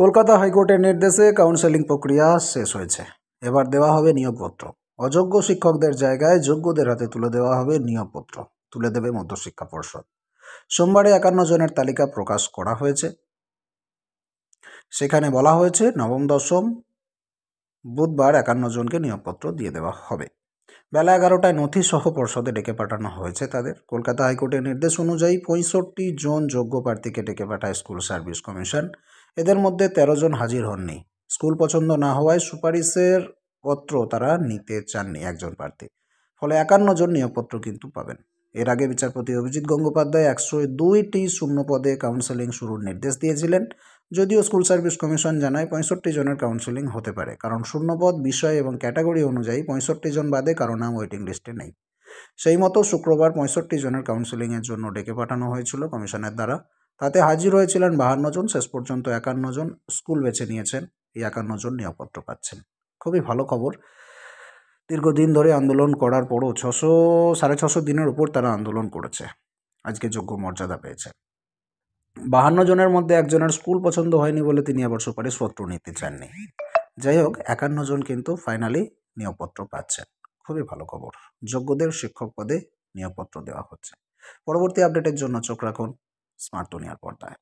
কলকাতা হাইকোর্টের নির্দেশে কাউন্সেলিং প্রক্রিয়া শেষ হয়েছে এবার দেওয়া হবে নিয়োগপত্র অযোগ্য শিক্ষকদের জায়গায় যোগ্যদের হাতে তুলে দেওয়া হবে নিয়োগপত্র তুলে দেবে মধ্যশিক্ষা পর্ষদ সোমবারে একান্ন জনের তালিকা প্রকাশ করা হয়েছে সেখানে বলা হয়েছে নবম দশম বুধবার একান্ন জনকে নিয়োগপত্র দিয়ে দেওয়া হবে বেলা এগারোটায় নথি সহ পর্ষদে ডেকে পাঠানো হয়েছে তাদের কলকাতা হাইকোর্টের নির্দেশ অনুযায়ী পঁয়ষট্টি জন যোগ্য প্রার্থীকে ডেকে পাঠায় স্কুল সার্ভিস কমিশন এদের মধ্যে ১৩ জন হাজির হননি স্কুল পছন্দ না হওয়ায় সুপারিশের পত্র তারা নিতে চাননি একজন প্রার্থী ফলে একান্ন জন নিয়োগপত্র কিন্তু পাবেন এর আগে বিচারপতি অভিজিৎ গঙ্গোপাধ্যায় একশো দুইটি শূন্য পদে কাউন্সেলিং শুরুর নির্দেশ দিয়েছিলেন যদিও স্কুল সার্ভিস কমিশন জানায় পঁয়ষট্টি জনের কাউন্সেলিং হতে পারে কারণ শূন্যপদ বিষয় এবং ক্যাটাগরি অনুযায়ী পঁয়ষট্টি জন বাদে কারো নাম ওয়েটিং লিস্টে নেই সেই মতো শুক্রবার পঁয়ষট্টি জনের কাউন্সেলিংয়ের জন্য ডেকে পাঠানো হয়েছিল কমিশনের দ্বারা তাতে হাজির হয়েছিলেন বাহান্ন জন শেষ পর্যন্ত একান্ন জন স্কুল বেছে নিয়েছেন এই একান্ন জন নিয়োগপত্র পাচ্ছেন খুবই ভালো খবর দীর্ঘদিন ধরে আন্দোলন করার পরও ছশো সাড়ে ছশো দিনের উপর তারা আন্দোলন করেছে আজকে যোগ্য মর্যাদা পেয়েছে বাহান্ন জনের মধ্যে একজনের স্কুল পছন্দ হয়নি বলে তিনি আবার সুপারিশপত্র নিতে চাননি যাই হোক একান্ন জন কিন্তু ফাইনালি নিয়োগপত্র পাচ্ছেন খুবই ভালো খবর যোগ্যদের শিক্ষক পদে নিয়োগপত্র দেওয়া হচ্ছে পরবর্তী আপডেটের জন্য চোখ রাখুন স্মার্ট দুনিয়ার পর্দায়